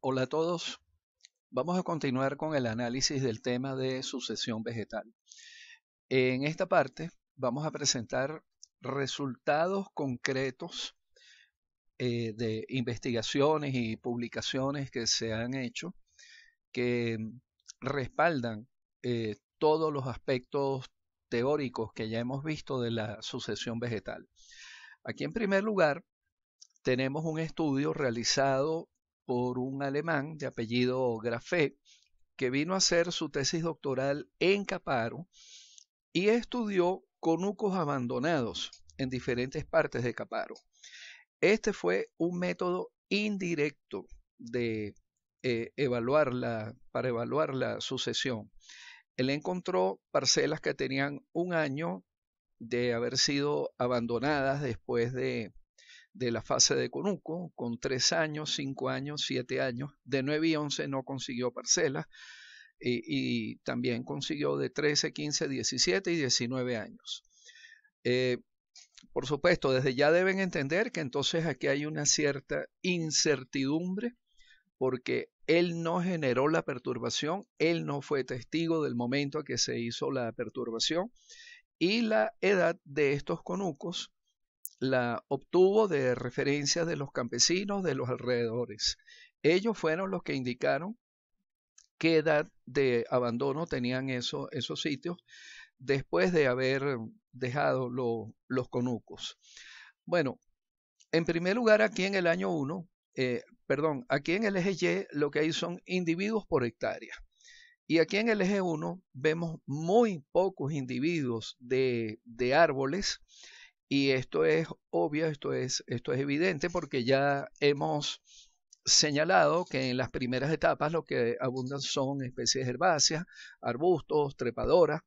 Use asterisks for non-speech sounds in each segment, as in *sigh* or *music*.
Hola a todos. Vamos a continuar con el análisis del tema de sucesión vegetal. En esta parte vamos a presentar resultados concretos eh, de investigaciones y publicaciones que se han hecho que respaldan eh, todos los aspectos teóricos que ya hemos visto de la sucesión vegetal. Aquí en primer lugar tenemos un estudio realizado por un alemán de apellido Grafe que vino a hacer su tesis doctoral en Caparo y estudió conucos abandonados en diferentes partes de Caparo. Este fue un método indirecto de eh, para evaluar la sucesión. Él encontró parcelas que tenían un año de haber sido abandonadas después de de la fase de Conuco, con tres años, cinco años, siete años, de 9 y 11 no consiguió parcela, eh, y, también consiguió de 13, 15, 17 y 19 años. Eh, por supuesto, desde ya deben entender que entonces aquí hay una cierta incertidumbre porque él no generó la perturbación, él no fue testigo del momento en que se hizo la perturbación y la edad de estos conucos la obtuvo de referencia de los campesinos de los alrededores. Ellos fueron los que indicaron qué edad de abandono tenían esos sitios después de haber dejado los conucos. Bueno, en primer lugar, aquí en el año 1, eh, perdón, aquí en el eje Y lo que hay son individuos por hectárea. Y aquí en el eje 1 vemos muy pocos individuos de, de árboles y esto es obvio, esto es, esto es evidente porque ya hemos señalado que en las primeras etapas lo que abundan son especies herbáceas, arbustos, trepadoras.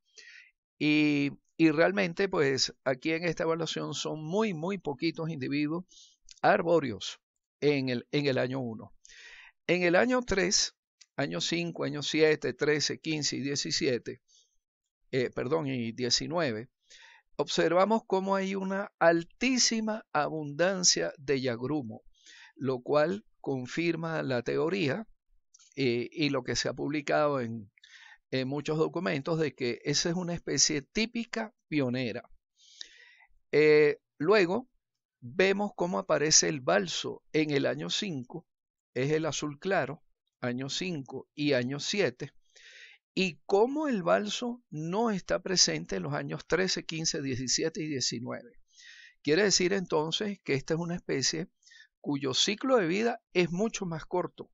Y, y realmente, pues aquí en esta evaluación son muy, muy poquitos individuos arbóreos en el, en el año 1. En el año 3, año 5, año 7, 13, 15 y 17, eh, perdón, y 19, observamos cómo hay una altísima abundancia de yagrumo, lo cual confirma la teoría eh, y lo que se ha publicado en, muchos documentos de que esa es una especie típica pionera. Eh, luego vemos cómo aparece el balso en el año 5, es el azul claro, año 5 y año 7 y cómo el balso no está presente en los años 13, 15, 17 y 19. Quiere decir entonces que esta es una especie cuyo ciclo de vida es mucho más corto.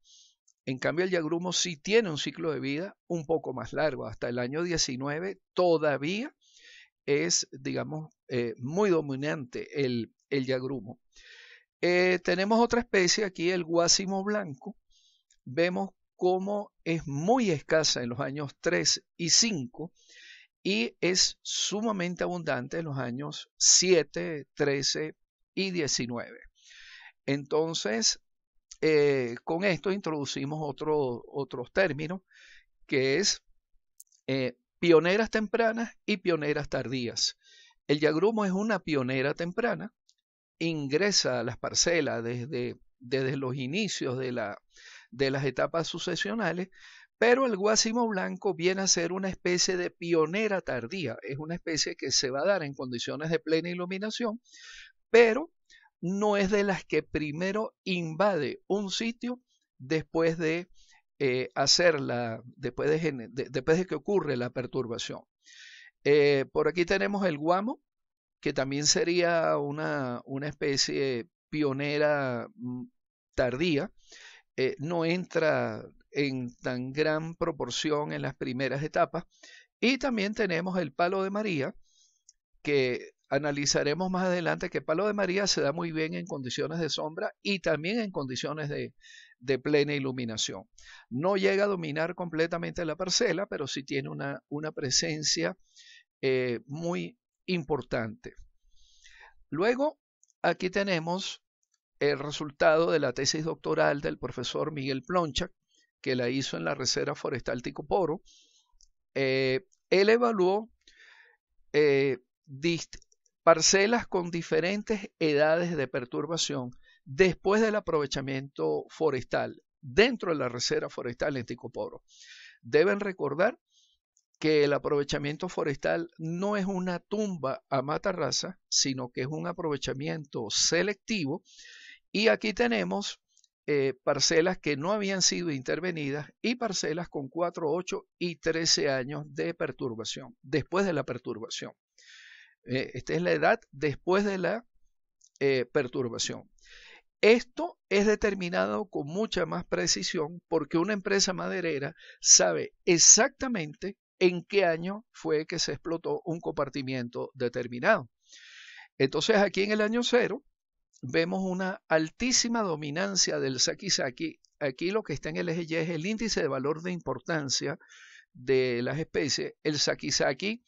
En cambio, el yagrumo sí tiene un ciclo de vida un poco más largo. Hasta el año 19 todavía es, digamos, eh, muy dominante el, yagrumo. Eh, tenemos otra especie aquí, el guásimo blanco. Vemos como es muy escasa en los años 3 y 5 y es sumamente abundante en los años 7, 13 y 19. Entonces, eh, con esto introducimos otro, otros términos, que es eh, pioneras tempranas y pioneras tardías. El yagrumo es una pionera temprana, ingresa a las parcelas desde, desde los inicios de la, de las etapas sucesionales, pero el guasimo blanco viene a ser una especie de pionera tardía, es una especie que se va a dar en condiciones de plena iluminación, pero no es de las que primero invade un sitio después de eh, hacerla, después de, que ocurre la perturbación. Eh, por aquí tenemos el guamo, que también sería una, una especie pionera mm, tardía, eh, no entra en tan gran proporción en las primeras etapas. Y también tenemos el palo de María, que analizaremos más adelante que palo de María se da muy bien en condiciones de sombra y también en condiciones de, plena iluminación. No llega a dominar completamente la parcela, pero sí tiene una, presencia eh, muy importante. Luego, aquí tenemos el resultado de la tesis doctoral del profesor Miguel Plonchak, que la hizo en la Reserva Forestal Ticoporo. Eh, él evaluó eh, parcelas con diferentes edades de perturbación después del aprovechamiento forestal dentro de la Reserva Forestal en Ticoporo. Deben recordar que el aprovechamiento forestal no es una tumba a mata sino que es un aprovechamiento selectivo y aquí tenemos eh, parcelas que no habían sido intervenidas y parcelas con 4, 8 y 13 años de perturbación, después de la perturbación. Eh, esta es la edad después de la eh, perturbación. Esto es determinado con mucha más precisión porque una empresa maderera sabe exactamente en qué año fue que se explotó un compartimiento determinado. Entonces aquí en el año cero vemos una altísima dominancia del Sakisaki. Aquí lo que está en el eje Y es el índice de valor de importancia de las especies. El Sakisaki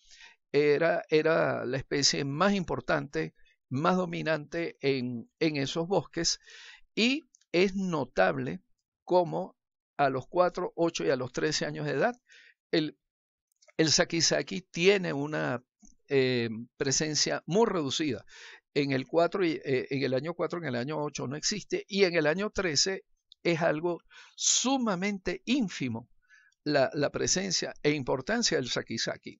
era, la especie más importante, más dominante en, en esos bosques y es notable como a los 4, 8 y a los 13 años de edad el, el Sakisaki tiene una eh, presencia muy reducida en el, eh, en el año 4, en el año 8 no existe, y en el año 13 es algo sumamente ínfimo la, la presencia e importancia del Sakisaki.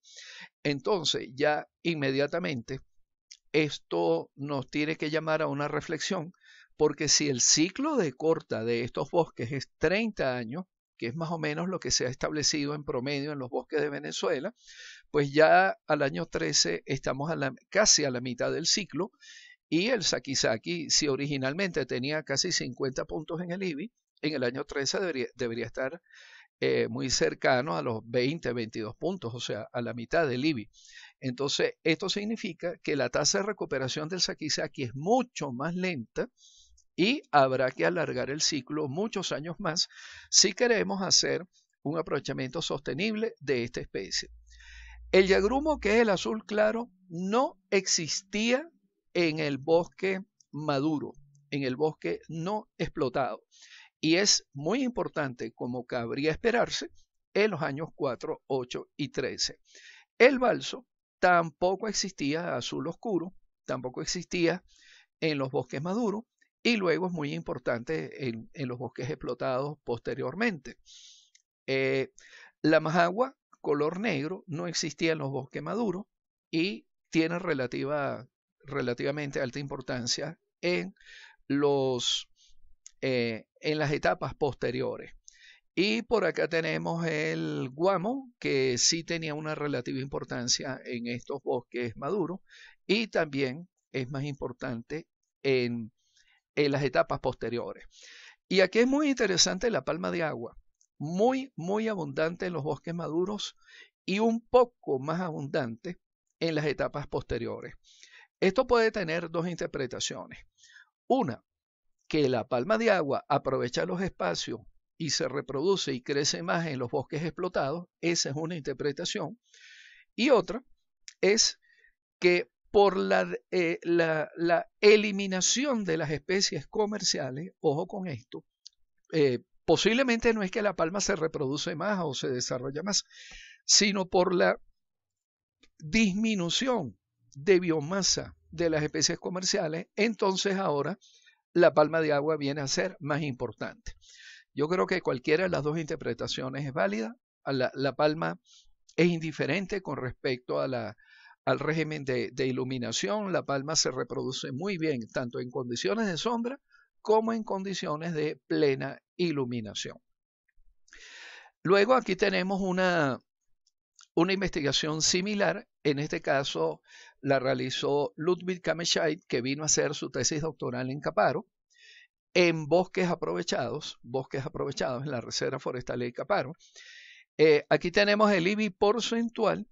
Entonces, ya inmediatamente, esto nos tiene que llamar a una reflexión, porque si el ciclo de corta de estos bosques es 30 años, que es más o menos lo que se ha establecido en promedio en los bosques de Venezuela, pues ya al año 13 estamos casi a la mitad del ciclo y el Sakisaki, si originalmente tenía casi 50 puntos en el IBI, en el año 13 debería, estar eh, muy cercano a los 20, 22 puntos, o sea, a la mitad del IBI. Entonces, esto significa que la tasa de recuperación del Sakisaki es mucho más lenta y habrá que alargar el ciclo muchos años más si queremos hacer un aprovechamiento sostenible de esta especie. El yagrumo, que es el azul claro, no existía en el bosque maduro, en el bosque no explotado. Y es muy importante, como cabría esperarse, en los años 4, 8 y 13. El balso tampoco existía azul oscuro, tampoco existía en los bosques maduros y luego es muy importante en, los bosques explotados posteriormente. Eh, la majagua color negro, no existía en los bosques maduros y tiene relativamente alta importancia en, los, eh, en las etapas posteriores. Y por acá tenemos el guamo, que sí tenía una relativa importancia en estos bosques maduros y también es más importante en las etapas posteriores. Y aquí es muy interesante la palma de agua, muy, muy abundante en los bosques maduros y un poco más abundante en las etapas posteriores. Esto puede tener dos interpretaciones. Una, que la palma de agua aprovecha los espacios y se reproduce y crece más en los bosques explotados. Esa es una interpretación. Y otra es que por la, eh, la, eliminación de las especies comerciales, ojo con esto, eh, posiblemente no es que la palma se reproduce más o se desarrolla más, sino por la disminución de biomasa de las especies comerciales, entonces ahora la palma de agua viene a ser más importante. Yo creo que cualquiera de las dos interpretaciones es válida. La, palma es indiferente con respecto al régimen de, iluminación. La palma se reproduce muy bien, tanto en condiciones de sombra como en condiciones de plena iluminación. Luego aquí tenemos una, investigación similar, en este caso la realizó Ludwig Kameschait, que vino a hacer su tesis doctoral en Caparo, en bosques aprovechados, bosques aprovechados en la Reserva Forestal de Caparo. Eh, aquí tenemos el IBI porcentual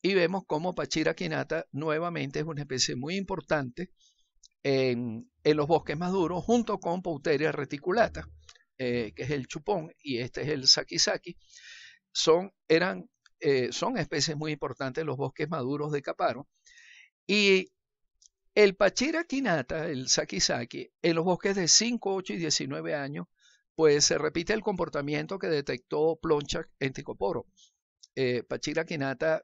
y vemos cómo Pachira quinata nuevamente es una especie muy importante en, los bosques maduros junto con Pouteria reticulata, eh, que es el chupón, y este es el sakisaki, son, eran, eh, son especies muy importantes en los bosques maduros de Caparo. Y el Pachira quinata, el sakisaki, en los bosques de 5, 8 y 19 años, pues se repite el comportamiento que detectó Plonchak en Ticoporo. Eh, Pachira quinata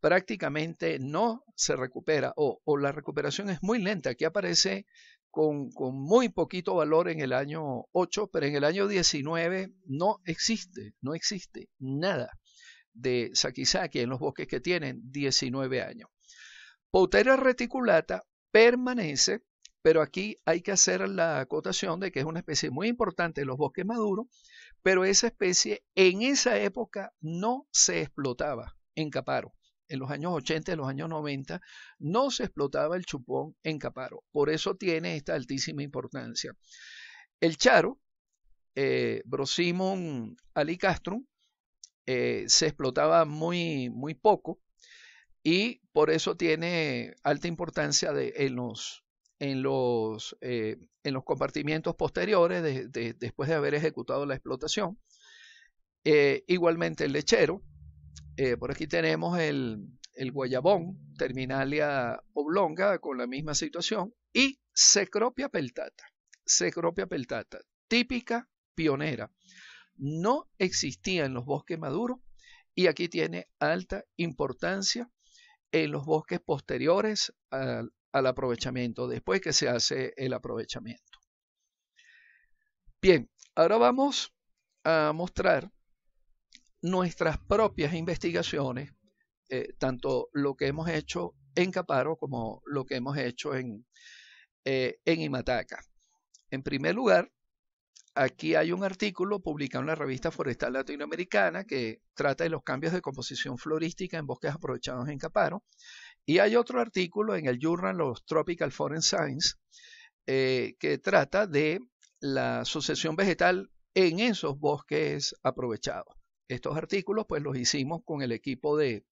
prácticamente no se recupera o, la recuperación es muy lenta. Aquí aparece con, muy poquito valor en el año 8, pero en el año 19 no existe, no existe nada de Sakisaki en los bosques que tienen 19 años. Potera reticulata permanece, pero aquí hay que hacer la acotación de que es una especie muy importante en los bosques maduros, pero esa especie en esa época no se explotaba en Caparo en los años 80 y los años 90, no se explotaba el chupón en Caparo. Por eso tiene esta altísima importancia. El Charo, eh, Brosimum alicastrum, eh, se explotaba muy, muy poco y por eso tiene alta importancia de, en los en los, eh, en los compartimientos posteriores después de haber ejecutado la explotación. Eh, igualmente el lechero, eh, por aquí tenemos el, el guayabón, terminalia oblonga, con la misma situación, y Cecropia peltata. Cecropia peltata, típica pionera. No existía en los bosques maduros y aquí tiene alta importancia en los bosques posteriores al aprovechamiento, después que se hace el aprovechamiento. Bien, ahora vamos a mostrar nuestras propias investigaciones, eh, tanto lo que hemos hecho en Caparo como lo que hemos hecho en, eh, en Imataca. En primer lugar, aquí hay un artículo publicado en la revista Forestal Latinoamericana que trata de los cambios de composición florística en bosques aprovechados en Caparo. Y hay otro artículo en el Journal of Tropical Foreign Science eh, que trata de la sucesión vegetal en esos bosques aprovechados estos artículos pues los hicimos con el equipo de,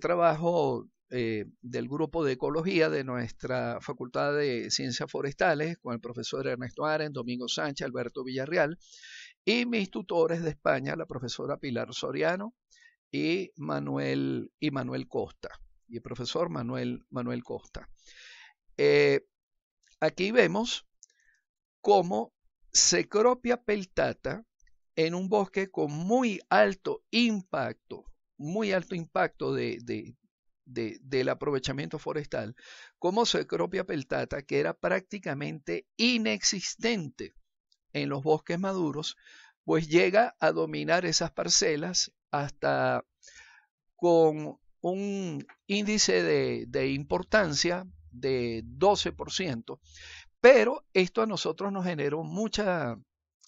trabajo eh, del grupo de ecología de nuestra Facultad de Ciencias Forestales, con el profesor Ernesto Aren, Domingo Sánchez, Alberto Villarreal, y mis tutores de España, la profesora Pilar Soriano y Manuel, y Manuel Costa, y el profesor Manuel, Manuel Costa. Eh, aquí vemos cómo Cecropia peltata en un bosque con muy alto impacto, muy alto impacto de, del aprovechamiento forestal, como Cecropia peltata, que era prácticamente inexistente en los bosques maduros, pues llega a dominar esas parcelas hasta con un índice de, de, importancia de 12%, pero esto a nosotros nos generó mucha,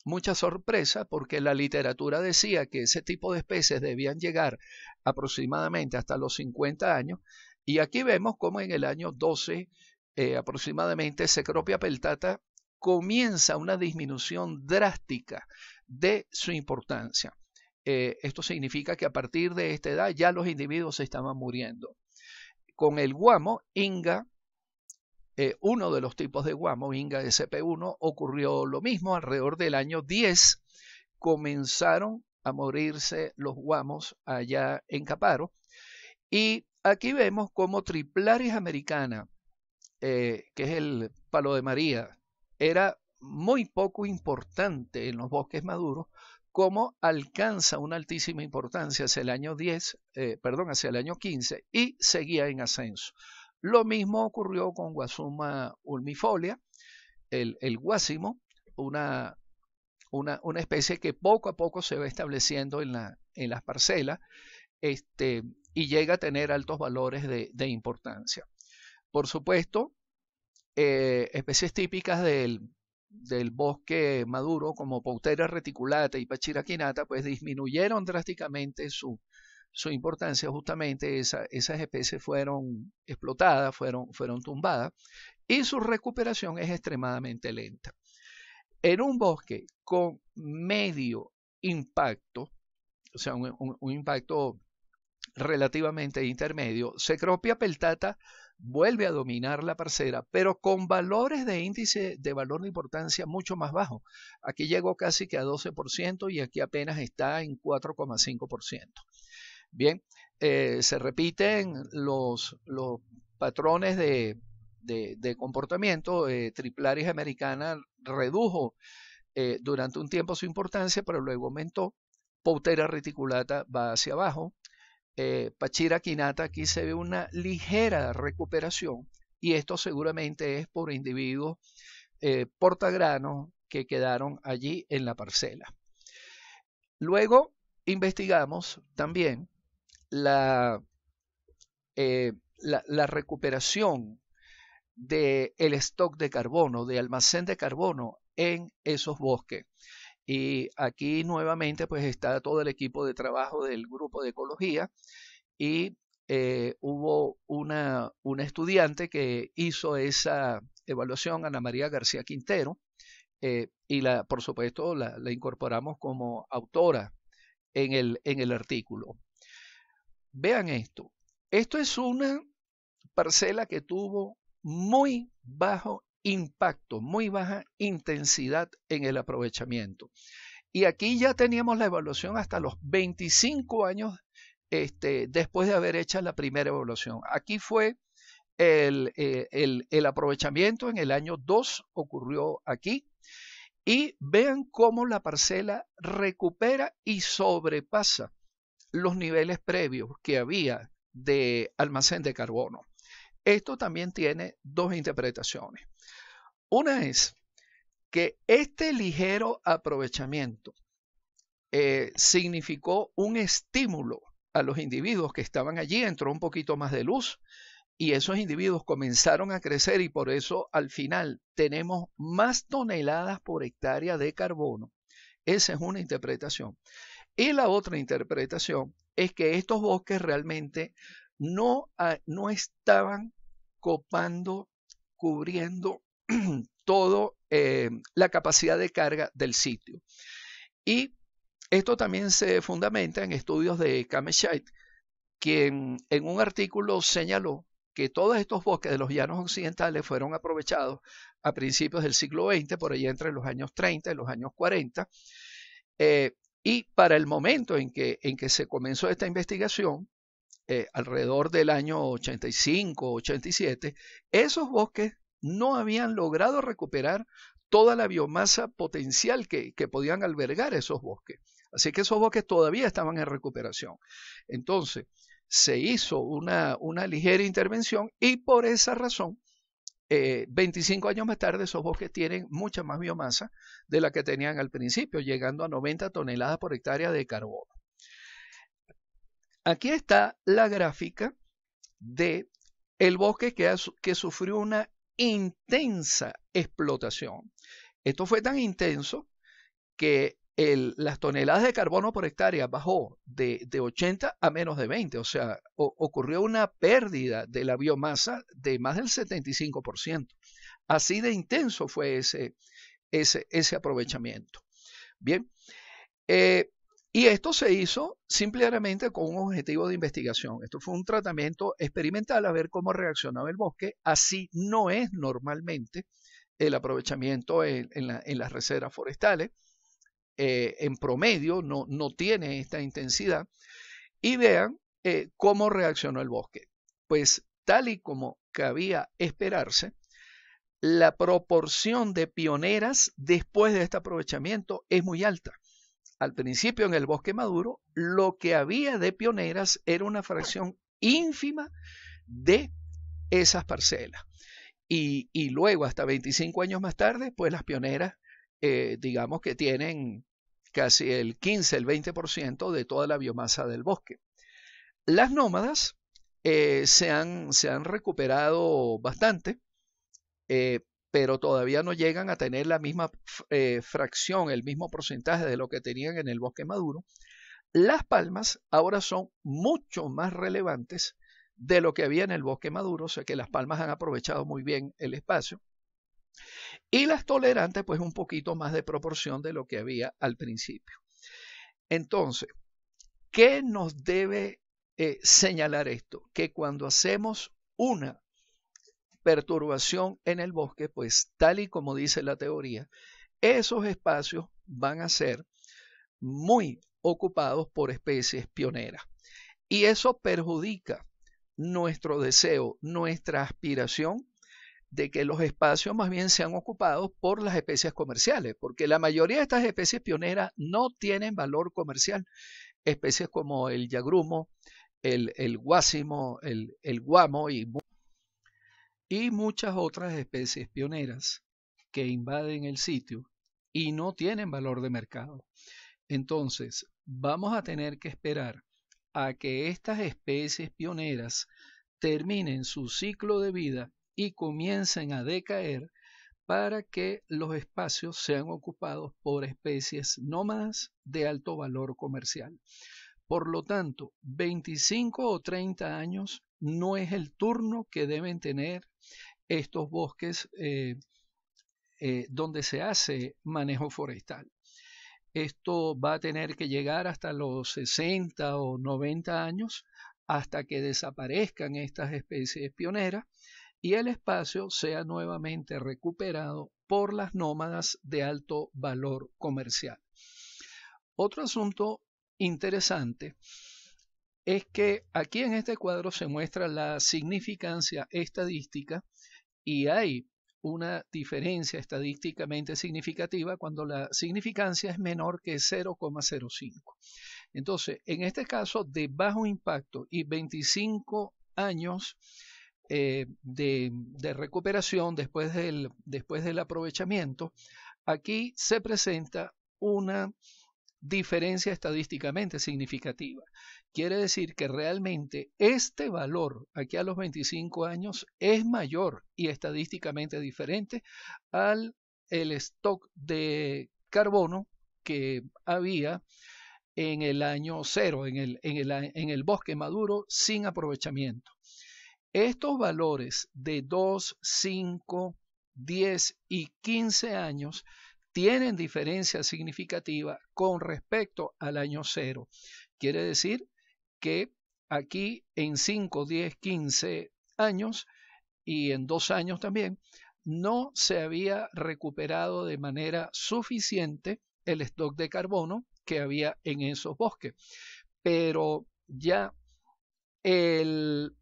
mucha sorpresa porque la literatura decía que ese tipo de especies debían llegar aproximadamente hasta los 50 años y aquí vemos cómo en el año 12 eh, aproximadamente Cecropia peltata comienza una disminución drástica de su importancia. Eh, esto significa que a partir de esta edad ya los individuos se estaban muriendo. Con el guamo, Inga eh, uno de los tipos de guamo, Inga SP1, ocurrió lo mismo alrededor del año 10. Comenzaron a morirse los guamos allá en Caparo. Y aquí vemos como Triplaris americana, eh, que es el palo de María, era muy poco importante en los bosques maduros, como alcanza una altísima importancia hacia el año 10, eh, perdón, hacia el año 15 y seguía en ascenso. Lo mismo ocurrió con Guasuma ulmifolia, el, el una, especie que poco a poco se va estableciendo en, la, en las parcelas este, y llega a tener altos valores de, importancia. Por supuesto, eh, especies típicas del, del bosque maduro como Pautera reticulata y Pachiraquinata, pues disminuyeron drásticamente su, su importancia justamente esas especies fueron explotadas, fueron, tumbadas y su recuperación es extremadamente lenta. En un bosque con medio impacto, o sea, un, impacto relativamente intermedio, Cecropia peltata vuelve a dominar la parcera, pero con valores de índice de valor de importancia mucho más bajo. Aquí llegó casi que a 12% y aquí apenas está en 4,5%. Bien, eh, se repiten los, los patrones de, de, comportamiento. Eh, triplaris americana redujo eh, durante un tiempo su importancia, pero luego aumentó. Pautera reticulata va hacia abajo. Eh, Pachira quinata, aquí se ve una ligera recuperación y esto seguramente es por individuos portagranos que quedaron allí en la parcela. Luego investigamos también eh, la, la, recuperación del el stock de carbono, de almacén de carbono en esos bosques. Y aquí nuevamente pues está todo el equipo de trabajo del grupo de ecología y eh, hubo una, estudiante que hizo esa evaluación, Ana María García Quintero, eh, y la, por supuesto la, incorporamos como autora en el artículo. Vean esto. Esto es una parcela que tuvo muy bajo impacto, muy baja intensidad en el aprovechamiento. Y aquí ya teníamos la evaluación hasta los 25 años este, después de haber hecho la primera evaluación. Aquí fue el, eh, el aprovechamiento en el año 2, ocurrió aquí. Y vean cómo la parcela recupera y sobrepasa los niveles previos que había de almacén de carbono. Esto también tiene dos interpretaciones. Una es que este ligero aprovechamiento eh, significó un estímulo a los individuos que estaban allí, entró un poquito más de luz y esos individuos comenzaron a crecer y por eso al final tenemos más toneladas por hectárea de carbono. Esa es una interpretación. Y la otra interpretación es que estos bosques realmente no, ah, no estaban copando, cubriendo *clears throat* toda eh, la capacidad de carga del sitio. Y esto también se fundamenta en estudios de Kameshait, quien en un artículo señaló que todos estos bosques de los llanos occidentales fueron aprovechados a principios del siglo XX, por ahí entre los años 30 y los años 40, y para el momento en que, en que se comenzó esta investigación, eh, alrededor del año 85, 87, esos bosques no habían logrado recuperar toda la biomasa potencial que, podían albergar esos bosques. Así que esos bosques todavía estaban en recuperación. Entonces, se hizo una ligera intervención y por esa razón 25 eh, años más tarde, esos bosques tienen mucha más biomasa de la que tenían al principio, llegando a 90 toneladas por hectárea de carbono. Aquí está la gráfica de el bosque que, que sufrió una intensa explotación. Esto fue tan intenso que las toneladas de carbono por hectárea bajó de, 80 a menos de 20, o sea, ocurrió una pérdida de la biomasa de más del 75%. Así de intenso fue ese, ese, aprovechamiento. Bien, eh, y esto se hizo simplemente con un objetivo de investigación. Esto fue un tratamiento experimental a ver cómo reaccionaba el bosque. Así no es normalmente el aprovechamiento en, en las reservas forestales. Eh, en promedio, no, no, tiene esta intensidad, y vean eh, cómo reaccionó el bosque. Pues tal y como cabía esperarse, la proporción de pioneras después de este aprovechamiento es muy alta. Al principio en el bosque maduro, lo que había de pioneras era una fracción ínfima de esas parcelas. Y, luego, hasta 25 años más tarde, pues las pioneras, eh, digamos que tienen casi el 15, el 20% de toda la biomasa del bosque. Las nómadas eh, se, han, recuperado bastante, eh, pero todavía no llegan a tener la misma eh, fracción, el mismo porcentaje de lo que tenían en el bosque maduro. Las palmas ahora son mucho más relevantes de lo que había en el bosque maduro, o sea que las palmas han aprovechado muy bien el espacio. Y las tolerantes, pues un poquito más de proporción de lo que había al principio. Entonces, ¿qué nos debe eh, señalar esto? Que cuando hacemos una perturbación en el bosque, pues tal y como dice la teoría, esos espacios van a ser muy ocupados por especies pioneras. Y eso perjudica nuestro deseo, nuestra aspiración de que los espacios más bien sean ocupados por las especies comerciales, porque la mayoría de estas especies pioneras no tienen valor comercial. Especies como el yagrumo, el, el guásimo, el, el guamo y, y muchas otras especies pioneras que invaden el sitio y no tienen valor de mercado. Entonces, vamos a tener que esperar a que estas especies pioneras terminen su ciclo de vida y comiencen a decaer para que los espacios sean ocupados por especies nómadas de alto valor comercial. Por lo tanto, 25 o 30 años no es el turno que deben tener estos bosques eh, eh, donde se hace manejo forestal. Esto va a tener que llegar hasta los 60 o 90 años hasta que desaparezcan estas especies pioneras y el espacio sea nuevamente recuperado por las nómadas de alto valor comercial. Otro asunto interesante es que aquí en este cuadro se muestra la significancia estadística y hay una diferencia estadísticamente significativa cuando la significancia es menor que 0,05. Entonces, en este caso de bajo impacto y 25 años, eh, de, recuperación después del, después del aprovechamiento, aquí se presenta una diferencia estadísticamente significativa. Quiere decir que realmente este valor aquí a los 25 años es mayor y estadísticamente diferente al el stock de carbono que había en el año cero, en el, en el, en el bosque maduro sin aprovechamiento. Estos valores de 2, 5, 10 y 15 años tienen diferencia significativa con respecto al año cero. Quiere decir que aquí en 5, 10, 15 años y en 2 años también, no se había recuperado de manera suficiente el stock de carbono que había en esos bosques. Pero ya el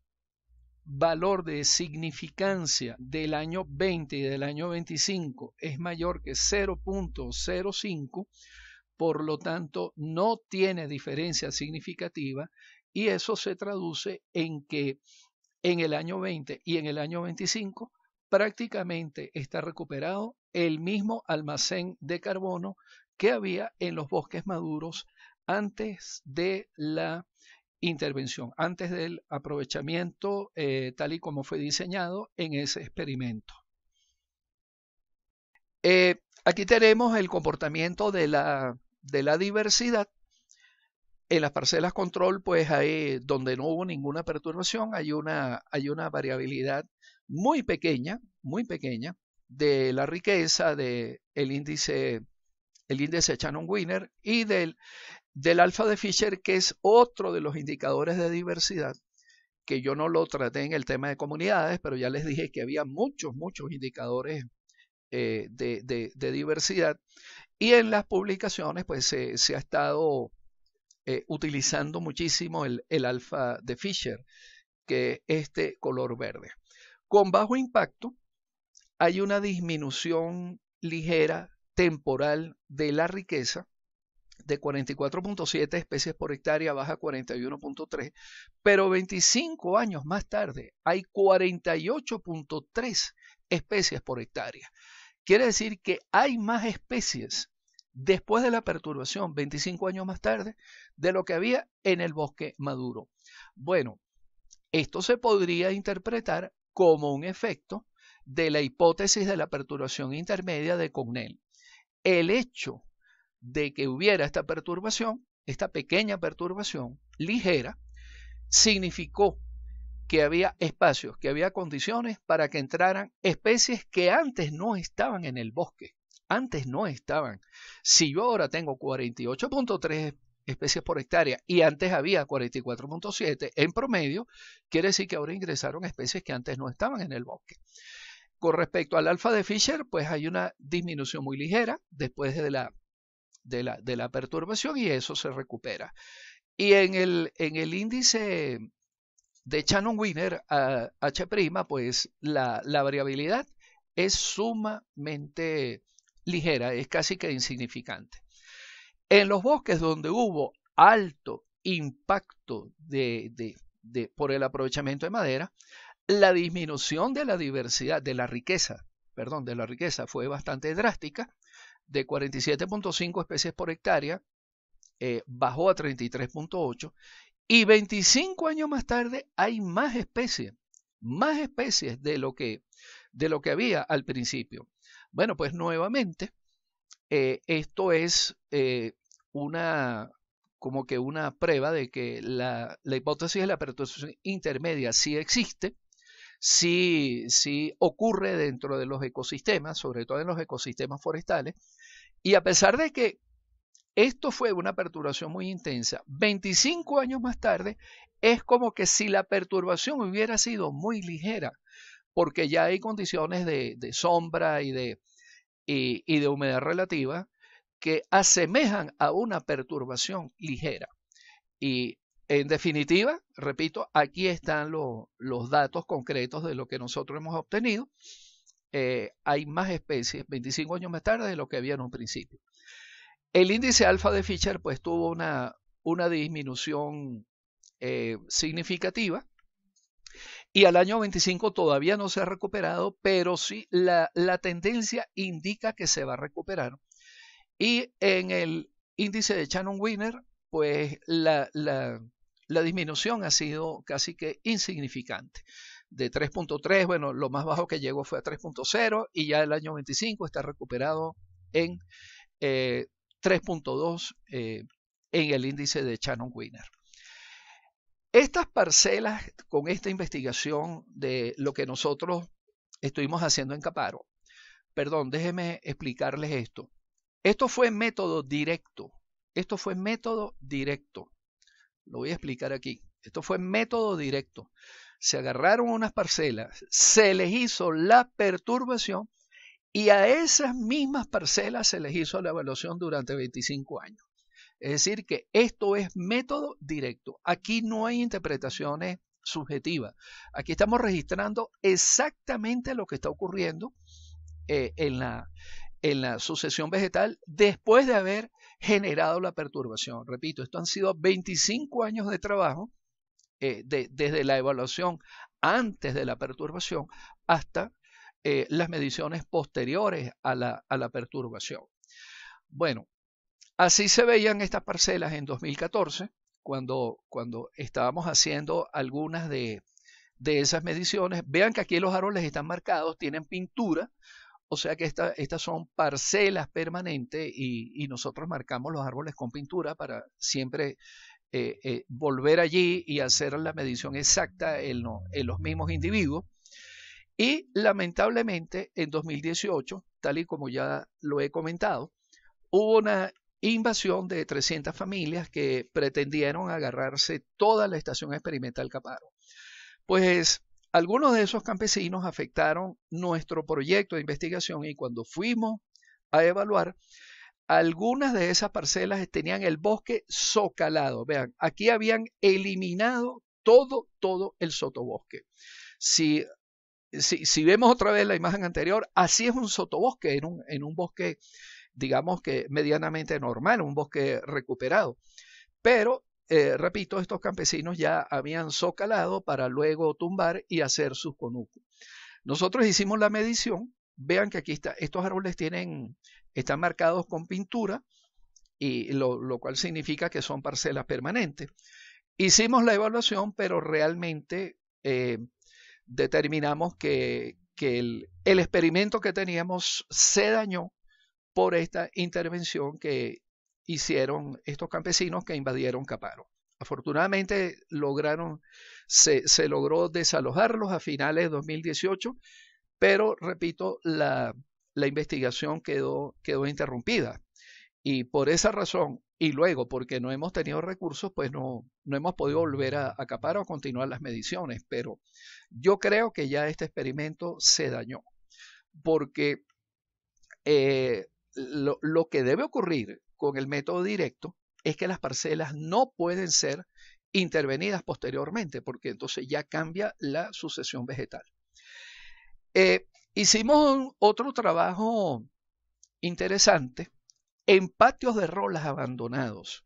valor de significancia del año 20 y del año 25 es mayor que 0.05, por lo tanto no tiene diferencia significativa y eso se traduce en que en el año 20 y en el año 25 prácticamente está recuperado el mismo almacén de carbono que había en los bosques maduros antes de la intervención, antes del aprovechamiento eh, tal y como fue diseñado en ese experimento. Eh, aquí tenemos el comportamiento de la, de la diversidad. En las parcelas control, pues ahí donde no hubo ninguna perturbación, hay una, hay una variabilidad muy pequeña, muy pequeña, de la riqueza del índice el índice Shannon wiener y del del alfa de Fisher, que es otro de los indicadores de diversidad, que yo no lo traté en el tema de comunidades, pero ya les dije que había muchos, muchos indicadores eh, de, diversidad. Y en las publicaciones, pues se ha estado eh, utilizando muchísimo el, el alfa de Fisher, que es este color verde. Con bajo impacto, hay una disminución ligera temporal de la riqueza de 44.7 especies por hectárea baja a 41.3, pero 25 años más tarde hay 48.3 especies por hectárea. Quiere decir que hay más especies después de la perturbación, 25 años más tarde, de lo que había en el bosque maduro. Bueno, esto se podría interpretar como un efecto de la hipótesis de la perturbación intermedia de Cognell. El hecho de que hubiera esta perturbación, esta pequeña perturbación ligera, significó que había espacios, que había condiciones para que entraran especies que antes no estaban en el bosque, antes no estaban. Si yo ahora tengo 48.3 especies por hectárea y antes había 44.7 en promedio, quiere decir que ahora ingresaron especies que antes no estaban en el bosque. Con respecto al alfa de Fisher, pues hay una disminución muy ligera después de la de la, de la perturbación y eso se recupera. Y en el, en el índice de Shannon wiener a H', pues la, la variabilidad es sumamente ligera, es casi que insignificante. En los bosques donde hubo alto impacto de, de, de, por el aprovechamiento de madera, la disminución de la diversidad, de la riqueza, perdón, de la riqueza fue bastante drástica de 47.5 especies por hectárea, eh, bajó a 33.8 y 25 años más tarde hay más especies, más especies de lo que, de lo que había al principio. Bueno, pues nuevamente, eh, esto es eh, una como que una prueba de que la, la hipótesis de la perturbación intermedia sí existe sí, sí ocurre dentro de los ecosistemas, sobre todo en los ecosistemas forestales, y a pesar de que esto fue una perturbación muy intensa, 25 años más tarde es como que si la perturbación hubiera sido muy ligera, porque ya hay condiciones de, sombra y de, de humedad relativa que asemejan a una perturbación ligera. En definitiva, repito, aquí están los datos concretos de lo que nosotros hemos obtenido. Eh, hay más especies 25 años más tarde de lo que había en un principio. El índice alfa de Fischer pues tuvo una, una disminución eh, significativa y al año 25 todavía no se ha recuperado, pero sí la, tendencia indica que se va a recuperar. Y en el índice de Shannon Wiener pues la, la disminución ha sido casi que insignificante. De 3.3, bueno, lo más bajo que llegó fue a 3.0 y ya el año 25 está recuperado en 3.2 eh, eh, en el índice de Shannon Wiener. Estas parcelas con esta investigación de lo que nosotros estuvimos haciendo en Caparo, perdón, déjenme explicarles esto. Esto fue método directo. Esto fue método directo. Lo voy a explicar aquí. Esto fue método directo. Se agarraron unas parcelas, se les hizo la perturbación y a esas mismas parcelas se les hizo la evaluación durante 25 años. Es decir, que esto es método directo. Aquí no hay interpretaciones subjetivas. Aquí estamos registrando exactamente lo que está ocurriendo eh, en, la, en la sucesión vegetal después de haber generado la perturbación. Repito, esto han sido 25 años de trabajo eh, de, desde la evaluación antes de la perturbación hasta eh, las mediciones posteriores a la, la perturbación. Bueno, así se veían estas parcelas en 2014, cuando, cuando estábamos haciendo algunas de, de esas mediciones. Vean que aquí los árboles están marcados, tienen pintura o sea que estas son parcelas permanentes y, nosotros marcamos los árboles con pintura para siempre eh, eh, volver allí y hacer la medición exacta en, en los mismos individuos. Y lamentablemente en 2018, tal y como ya lo he comentado, hubo una invasión de 300 familias que pretendieron agarrarse toda la estación experimental Caparo. Pues algunos de esos campesinos afectaron nuestro proyecto de investigación y cuando fuimos a evaluar, algunas de esas parcelas tenían el bosque socalado. Vean, aquí habían eliminado todo, todo el sotobosque. Si, si, si vemos otra vez la imagen anterior, así es un sotobosque, en un, en un bosque, digamos que medianamente normal, un bosque recuperado. Pero eh, repito, estos campesinos ya habían socalado para luego tumbar y hacer sus conucos. Nosotros hicimos la medición, vean que aquí está, estos árboles tienen, están marcados con pintura, y lo, cual significa que son parcelas permanentes. Hicimos la evaluación, pero realmente eh, determinamos que, el, el experimento que teníamos se dañó por esta intervención que hicieron estos campesinos que invadieron Caparo. Afortunadamente lograron, se, logró desalojarlos a finales de 2018, pero repito, la, la investigación quedó, quedó interrumpida. Y por esa razón, y luego porque no hemos tenido recursos, pues no, no hemos podido volver a, a Caparo a continuar las mediciones. Pero yo creo que ya este experimento se dañó, porque eh, lo, lo, que debe ocurrir con el método directo es que las parcelas no pueden ser intervenidas posteriormente, porque entonces ya cambia la sucesión vegetal. Eh, hicimos otro trabajo interesante en patios de rolas abandonados.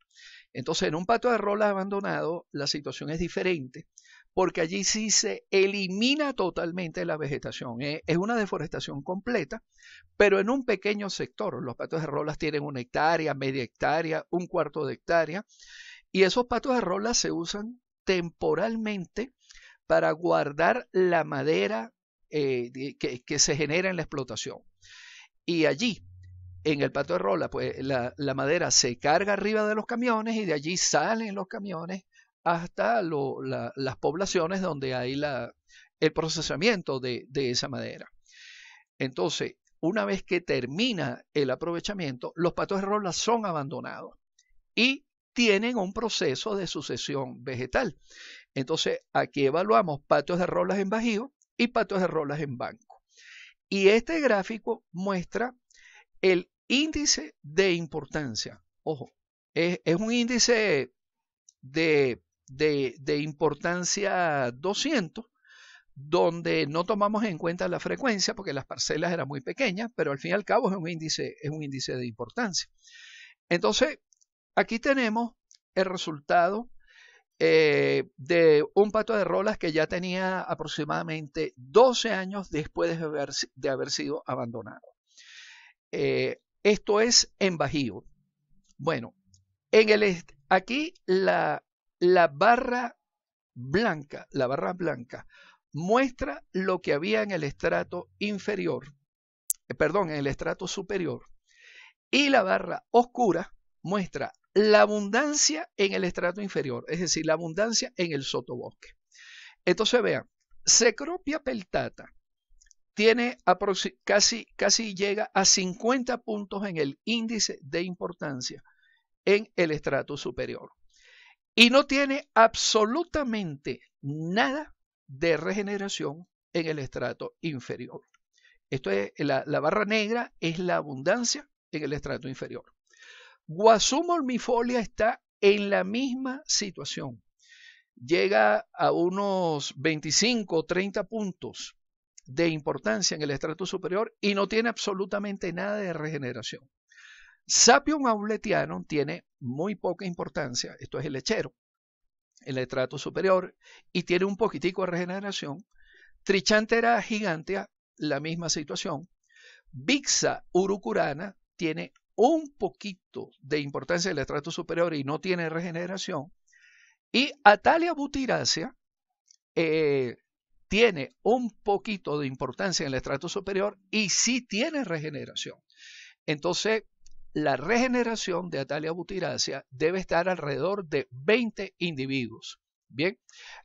Entonces, en un patio de rolas abandonado, la situación es diferente porque allí sí se elimina totalmente la vegetación. ¿eh? Es una deforestación completa, pero en un pequeño sector. Los patos de rolas tienen una hectárea, media hectárea, un cuarto de hectárea, y esos patos de rolas se usan temporalmente para guardar la madera eh, que, se genera en la explotación. Y allí, en el pato de rola, pues la madera se carga arriba de los camiones y de allí salen los camiones hasta las poblaciones donde hay el procesamiento de, esa madera. Entonces, una vez que termina el aprovechamiento, los patos de rolas son abandonados y tienen un proceso de sucesión vegetal. Entonces, aquí evaluamos patos de rolas en Bajío y patos de rolas en Banco. Y este gráfico muestra el índice de importancia. Ojo, es un índice de de, importancia 200, donde no tomamos en cuenta la frecuencia porque las parcelas eran muy pequeñas, pero al fin y al cabo es un índice, es un índice de importancia. Entonces, aquí tenemos el resultado eh, de un pato de rolas que ya tenía aproximadamente 12 años después de haber, de haber sido abandonado. Eh, esto es en Bajío. Bueno, en el, aquí la, la barra blanca, la barra blanca, muestra lo que había en el estrato inferior, eh, perdón, en el estrato superior. Y la barra oscura muestra la abundancia en el estrato inferior, es decir, la abundancia en el sotobosque. Entonces vean, Cecropia peltata tiene casi, casi llega a 50 puntos en el índice de importancia en el estrato superior. Y no tiene absolutamente nada de regeneración en el estrato inferior. Esto es, la, barra negra es la abundancia en el estrato inferior. Guasumolmifolia está en la misma situación. Llega a unos 25 o 30 puntos de importancia en el estrato superior y no tiene absolutamente nada de regeneración. Sapium Auletianum tiene muy poca importancia, esto es el lechero, el estrato superior, y tiene un poquitico de regeneración. Trichantera gigantea, la misma situación. Bixa urucurana tiene un poquito de importancia en el estrato superior y no tiene regeneración. Y Atalia butiracea eh, tiene un poquito de importancia en el estrato superior y sí tiene regeneración. Entonces, la regeneración de Atalia butiracia debe estar alrededor de 20 individuos. Bien,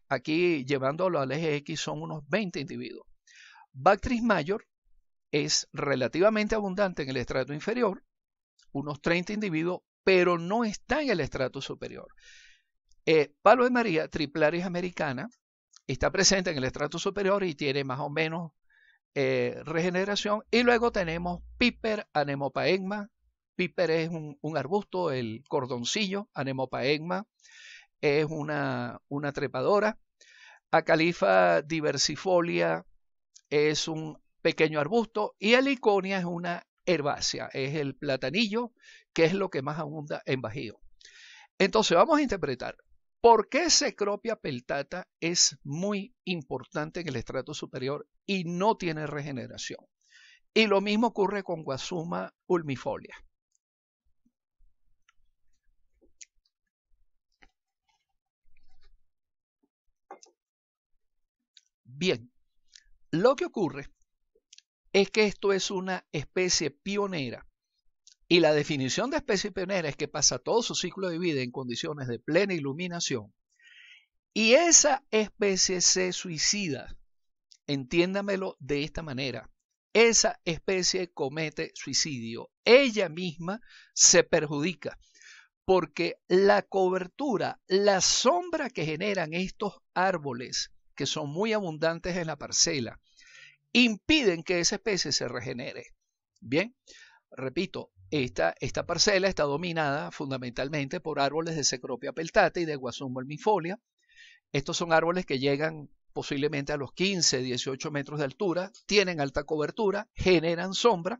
aquí llevándolo al eje X son unos 20 individuos. Bactris mayor es relativamente abundante en el estrato inferior, unos 30 individuos, pero no está en el estrato superior. Eh, Palo de María, triplaris americana, está presente en el estrato superior y tiene más o menos eh, regeneración. Y luego tenemos Piper anemopaegma, Piper es un, arbusto, el cordoncillo, anemopaegma, es una, trepadora. Acalifa diversifolia es un pequeño arbusto y Heliconia es una herbácea, es el platanillo, que es lo que más abunda en Bajío. Entonces vamos a interpretar por qué Cecropia peltata es muy importante en el estrato superior y no tiene regeneración. Y lo mismo ocurre con Guasuma ulmifolia. Bien, lo que ocurre es que esto es una especie pionera y la definición de especie pionera es que pasa todo su ciclo de vida en condiciones de plena iluminación y esa especie se suicida. Entiéndamelo de esta manera. Esa especie comete suicidio. Ella misma se perjudica porque la cobertura, la sombra que generan estos árboles que son muy abundantes en la parcela, impiden que esa especie se regenere. Bien, repito, esta, esta parcela está dominada fundamentalmente por árboles de Cecropia peltata y de Guasum Estos son árboles que llegan posiblemente a los 15, 18 metros de altura, tienen alta cobertura, generan sombra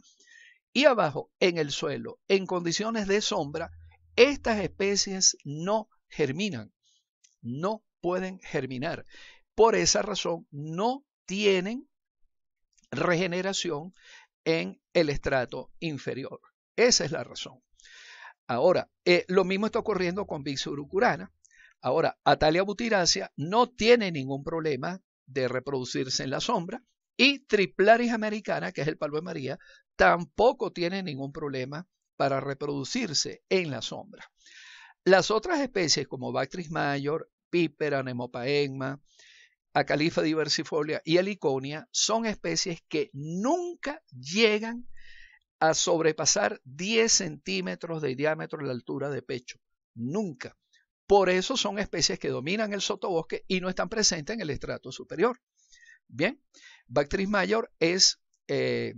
y abajo, en el suelo, en condiciones de sombra, estas especies no germinan, no pueden germinar. Por esa razón no tienen regeneración en el estrato inferior. Esa es la razón. Ahora, eh, lo mismo está ocurriendo con Bixurucurana. Ahora, Atalia butiracea no tiene ningún problema de reproducirse en la sombra y Triplaris americana, que es el palo de María, tampoco tiene ningún problema para reproducirse en la sombra. Las otras especies como Bactris major, Piper, Anemopaegma, a Califa diversifolia y a Liconia son especies que nunca llegan a sobrepasar 10 centímetros de diámetro en la altura de pecho. Nunca. Por eso son especies que dominan el sotobosque y no están presentes en el estrato superior. Bien, Bactris mayor es eh,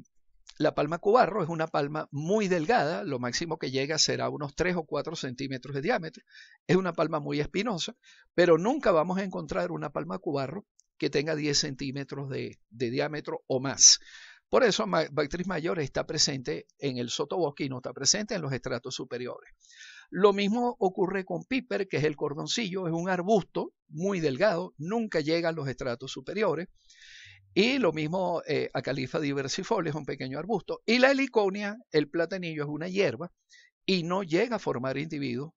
la palma cubarro es una palma muy delgada, lo máximo que llega será unos 3 o 4 centímetros de diámetro. Es una palma muy espinosa, pero nunca vamos a encontrar una palma cubarro que tenga 10 centímetros de, diámetro o más. Por eso Bactris mayor está presente en el sotobosque y no está presente en los estratos superiores. Lo mismo ocurre con piper, que es el cordoncillo, es un arbusto muy delgado, nunca llega a los estratos superiores. Y lo mismo eh, a califa diversifolia es un pequeño arbusto. Y la heliconia, el platanillo, es una hierba y no llega a formar individuos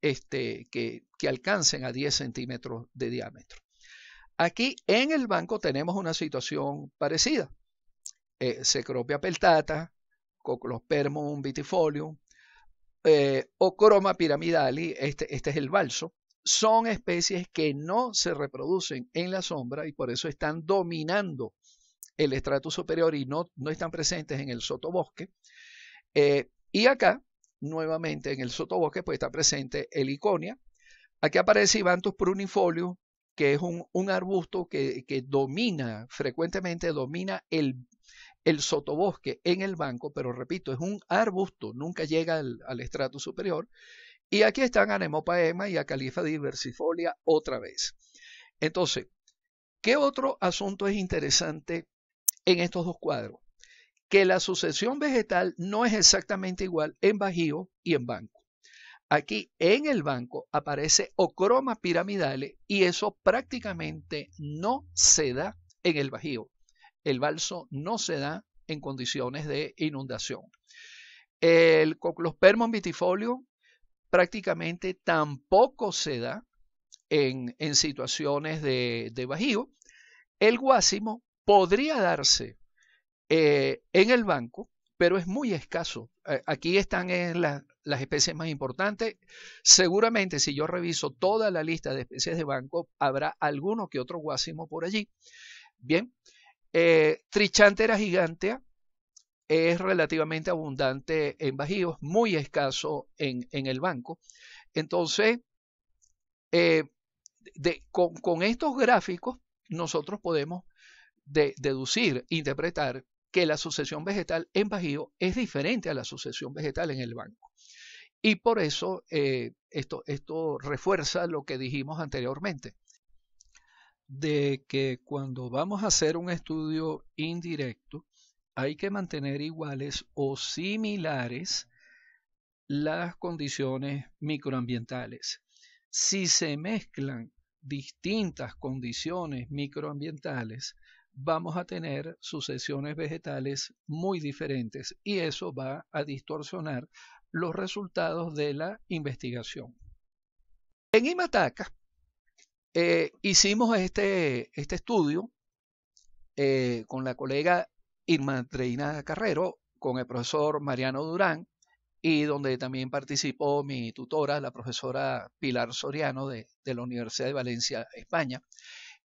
este, que, que alcancen a 10 centímetros de diámetro. Aquí en el banco tenemos una situación parecida. Eh, Cecropia peltata, Coclospermum vitifolium eh, o Croma piramidali, este, este es el balso, son especies que no se reproducen en la sombra y por eso están dominando el estrato superior y no, no están presentes en el sotobosque. Eh, y acá, nuevamente en el sotobosque, pues está presente el iconia. Aquí aparece Ibantus prunifolio, que es un, un arbusto que, que, domina, frecuentemente domina el, el, sotobosque en el banco, pero repito, es un arbusto, nunca llega al, al estrato superior. Y aquí están a Nemopaema y a Califa diversifolia otra vez. Entonces, ¿qué otro asunto es interesante en estos dos cuadros? Que la sucesión vegetal no es exactamente igual en Bajío y en Banco. Aquí en el banco aparece ocroma piramidale y eso prácticamente no se da en el Bajío. El balso no se da en condiciones de inundación. El coclospermo vitifolio prácticamente tampoco se da en, situaciones de, bajío. El guásimo podría darse eh, en el banco, pero es muy escaso. Eh, aquí están las especies más importantes. Seguramente si yo reviso toda la lista de especies de banco, habrá alguno que otro guásimo por allí. Bien, eh, trichantera gigantea es relativamente abundante en Bajíos, muy escaso en, en el banco. Entonces, eh, con, estos gráficos, nosotros podemos deducir, interpretar que la sucesión vegetal en Bajío es diferente a la sucesión vegetal en el banco. Y por eso eh, esto, esto refuerza lo que dijimos anteriormente, de que cuando vamos a hacer un estudio indirecto, hay que mantener iguales o similares las condiciones microambientales. Si se mezclan distintas condiciones microambientales, vamos a tener sucesiones vegetales muy diferentes y eso va a distorsionar los resultados de la investigación. En Imataca eh, hicimos este, este estudio eh, con la colega Irma Treina Carrero, con el profesor Mariano Durán y donde también participó mi tutora, la profesora Pilar Soriano de, la Universidad de Valencia, España.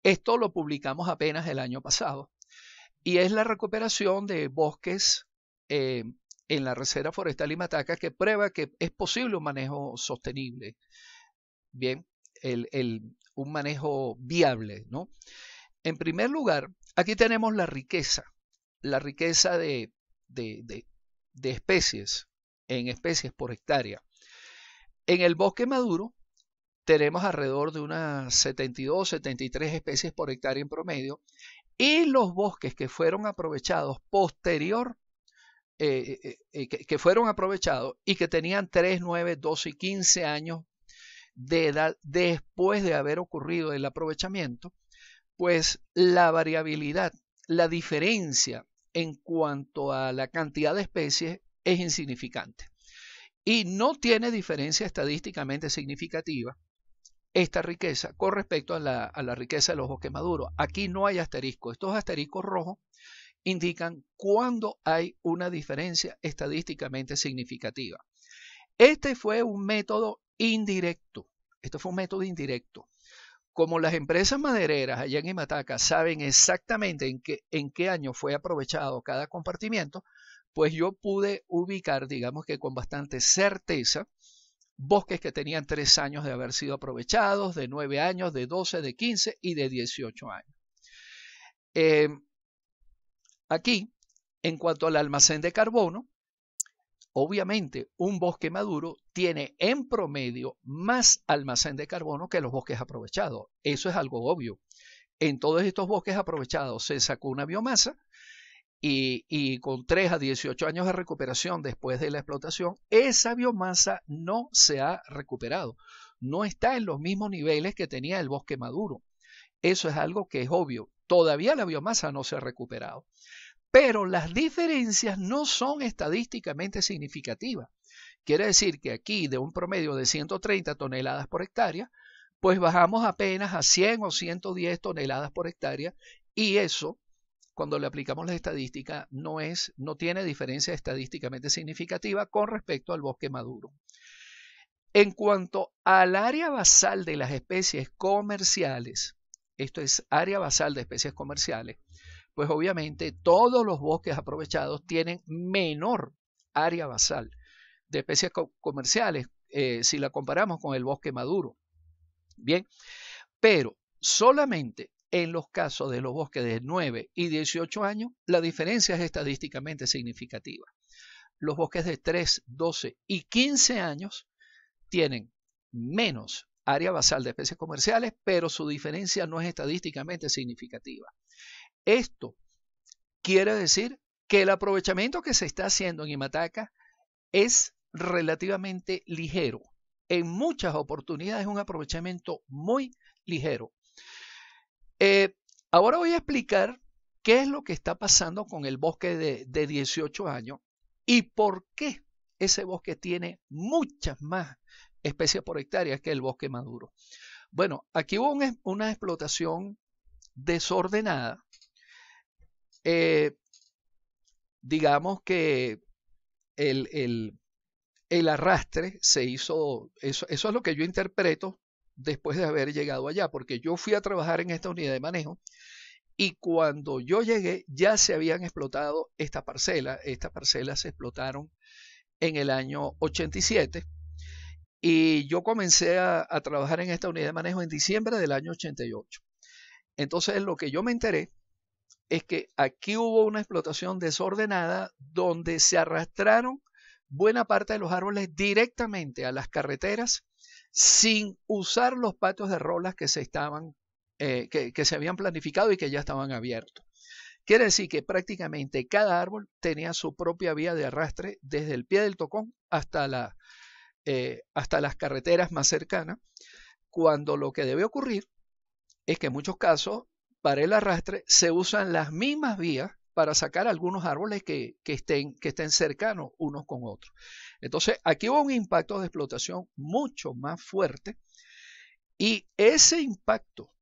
Esto lo publicamos apenas el año pasado y es la recuperación de bosques eh, en la Reserva Forestal Imataca que prueba que es posible un manejo sostenible, bien, un manejo viable, ¿no? En primer lugar, aquí tenemos la riqueza la riqueza de, especies, en especies por hectárea. En el bosque maduro tenemos alrededor de unas 72, 73 especies por hectárea en promedio y los bosques que fueron aprovechados posterior, eh, eh, eh, que, que, fueron aprovechados y que tenían 3, 9, 12 y 15 años de edad después de haber ocurrido el aprovechamiento, pues la variabilidad, la diferencia en cuanto a la cantidad de especies es insignificante y no tiene diferencia estadísticamente significativa esta riqueza con respecto a la, riqueza de los bosques maduros. Aquí no hay asterisco. Estos asteriscos rojos indican cuándo hay una diferencia estadísticamente significativa. Este fue un método indirecto. Este fue un método indirecto como las empresas madereras allá en mataca saben exactamente en qué, año fue aprovechado cada compartimiento, pues yo pude ubicar, digamos que con bastante certeza, bosques que tenían tres años de haber sido aprovechados, de nueve años, de doce, de quince y de dieciocho años. Em, aquí, en cuanto al almacén de carbono, Obviamente, un bosque maduro tiene en promedio más almacén de carbono que los bosques aprovechados. Eso es algo obvio. En todos estos bosques aprovechados se sacó una biomasa y, con 3 a 18 años de recuperación después de la explotación, esa biomasa no se ha recuperado. No está en los mismos niveles que tenía el bosque maduro. Eso es algo que es obvio. Todavía la biomasa no se ha recuperado pero las diferencias no son estadísticamente significativas. Quiere decir que aquí de un promedio de 130 toneladas por hectárea, pues bajamos apenas a 100 o 110 toneladas por hectárea y eso, cuando le aplicamos la estadística, no, es, no tiene diferencia estadísticamente significativa con respecto al bosque maduro. En cuanto al área basal de las especies comerciales, esto es área basal de especies comerciales, pues obviamente todos los bosques aprovechados tienen menor área basal de especies comerciales eh, si la comparamos con el bosque maduro. Bien, pero solamente en los casos de los bosques de 9 y 18 años, la diferencia es estadísticamente significativa. Los bosques de 3, 12 y 15 años tienen menos área basal de especies comerciales, pero su diferencia no es estadísticamente significativa. Esto quiere decir que el aprovechamiento que se está haciendo en Imataca es relativamente ligero. En muchas oportunidades es un aprovechamiento muy ligero. Eh, ahora voy a explicar qué es lo que está pasando con el bosque de, de 18 años y por qué ese bosque tiene muchas más especies por hectárea que el bosque maduro. Bueno, aquí hubo una explotación desordenada eh, digamos que el, el, arrastre se hizo, eso, eso es lo que yo interpreto después de haber llegado allá, porque yo fui a trabajar en esta unidad de manejo y cuando yo llegué ya se habían explotado esta parcela, estas parcelas se explotaron en el año 87 y yo comencé a trabajar en esta unidad de manejo en diciembre del año 88. Entonces lo que yo me enteré es que aquí hubo una explotación desordenada donde se arrastraron buena parte de los árboles directamente a las carreteras sin usar los patios de rolas que se estaban eh, que, se habían planificado y que ya estaban abiertos. Quiere decir que prácticamente cada árbol tenía su propia vía de arrastre desde el pie del tocón hasta, eh, hasta las carreteras más cercanas, cuando lo que debe ocurrir es que en muchos casos para el arrastre se usan las mismas vías para sacar algunos árboles que, estén, cercanos unos con otros. Entonces, aquí hubo un impacto de explotación mucho más fuerte y ese impacto,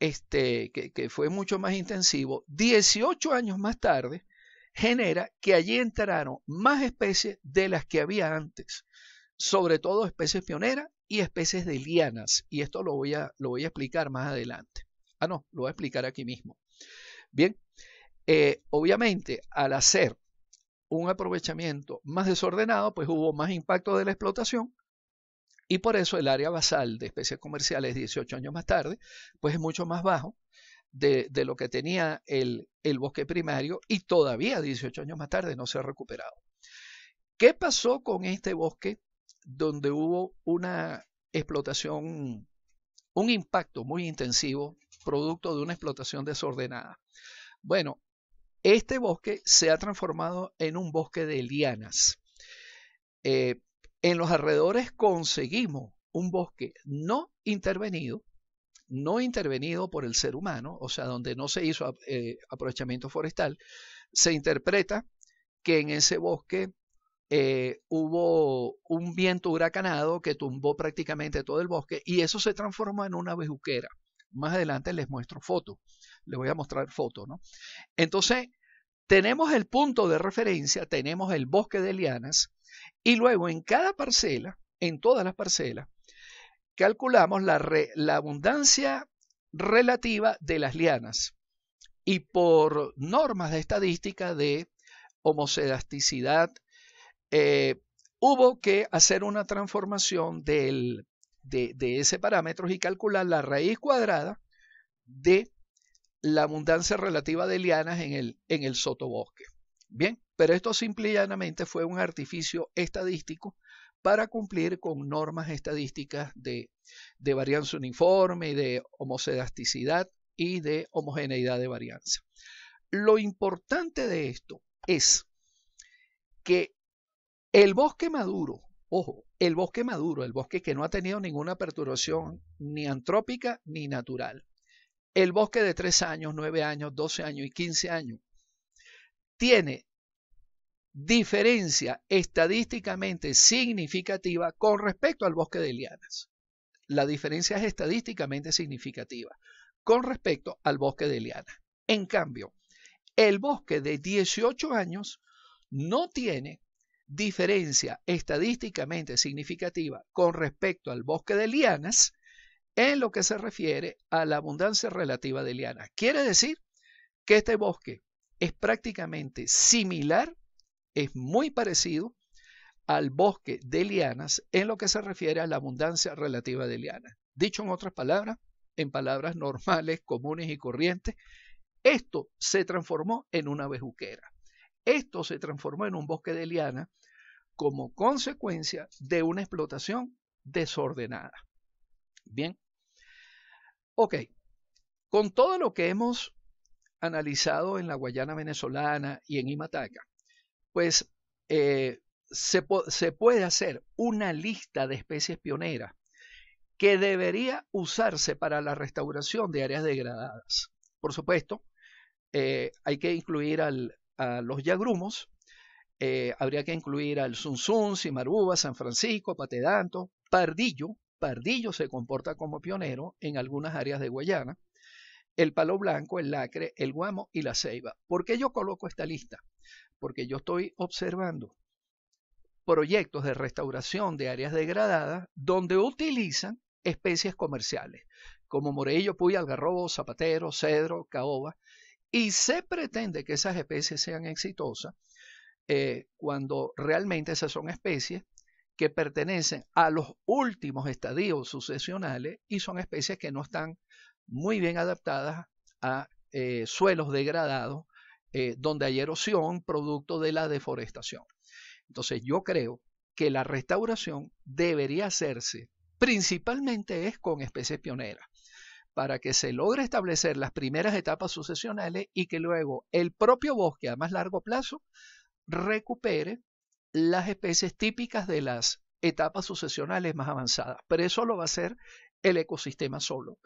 este, que, fue mucho más intensivo, 18 años más tarde, genera que allí entraron más especies de las que había antes, sobre todo especies pioneras y especies de lianas, y esto lo voy a explicar más adelante. Ah, no, lo voy a explicar aquí mismo. Bien, eh, obviamente al hacer un aprovechamiento más desordenado, pues hubo más impacto de la explotación y por eso el área basal de especies comerciales 18 años más tarde, pues es mucho más bajo de, lo que tenía el, el, bosque primario y todavía 18 años más tarde no se ha recuperado. ¿Qué pasó con este bosque donde hubo una explotación, un impacto muy intensivo producto de una explotación desordenada. Bueno, este bosque se ha transformado en un bosque de lianas. Eh, en los alrededores conseguimos un bosque no intervenido, no intervenido por el ser humano, o sea, donde no se hizo eh, aprovechamiento forestal, se interpreta que en ese bosque eh, hubo un viento huracanado que tumbó prácticamente todo el bosque y eso se transformó en una bejuquera. Más adelante les muestro foto. Les voy a mostrar foto, ¿no? Entonces, tenemos el punto de referencia, tenemos el bosque de lianas, y luego en cada parcela, en todas las parcelas, calculamos la, la abundancia relativa de las lianas. Y por normas de estadística de homocedasticidad, eh, hubo que hacer una transformación del de, ese parámetro y calcular la raíz cuadrada de la abundancia relativa de lianas en el, en el sotobosque. Bien, pero esto simple y llanamente fue un artificio estadístico para cumplir con normas estadísticas de, varianza uniforme, de homocedasticidad y de homogeneidad de varianza. Lo importante de esto es que el bosque maduro Ojo, el bosque maduro, el bosque que no ha tenido ninguna perturbación ni antrópica ni natural. El bosque de 3 años, 9 años, 12 años y 15 años tiene diferencia estadísticamente significativa con respecto al bosque de lianas. La diferencia es estadísticamente significativa con respecto al bosque de lianas. En cambio, el bosque de 18 años no tiene diferencia estadísticamente significativa con respecto al bosque de lianas en lo que se refiere a la abundancia relativa de lianas. Quiere decir que este bosque es prácticamente similar, es muy parecido al bosque de lianas en lo que se refiere a la abundancia relativa de lianas. Dicho en otras palabras, en palabras normales, comunes y corrientes, esto se transformó en una bejuquera. Esto se transformó en un bosque de liana como consecuencia de una explotación desordenada. Bien. Ok. Con todo lo que hemos analizado en la Guayana venezolana y en Imataca, pues eh, se, puede hacer una lista de especies pioneras que debería usarse para la restauración de áreas degradadas. Por supuesto, eh, hay que incluir al, a los yagrumos, eh, habría que incluir al Sunsun, Simaruba, San Francisco, Patedanto, Pardillo. Pardillo se comporta como pionero en algunas áreas de Guayana. El palo blanco, el lacre, el guamo y la ceiba. ¿Por qué yo coloco esta lista? Porque yo estoy observando proyectos de restauración de áreas degradadas donde utilizan especies comerciales, como morello, puya, algarrobo, zapatero, cedro, caoba, y se pretende que esas especies sean exitosas eh, cuando realmente esas son especies que pertenecen a los últimos estadios sucesionales y son especies que no están muy bien adaptadas a eh, suelos degradados eh, donde hay erosión producto de la deforestación. Entonces yo creo que la restauración debería hacerse principalmente es con especies pioneras para que se logre establecer las primeras etapas sucesionales y que luego el propio bosque a más largo plazo recupere las especies típicas de las etapas sucesionales más avanzadas. Pero eso lo va a hacer el ecosistema solo.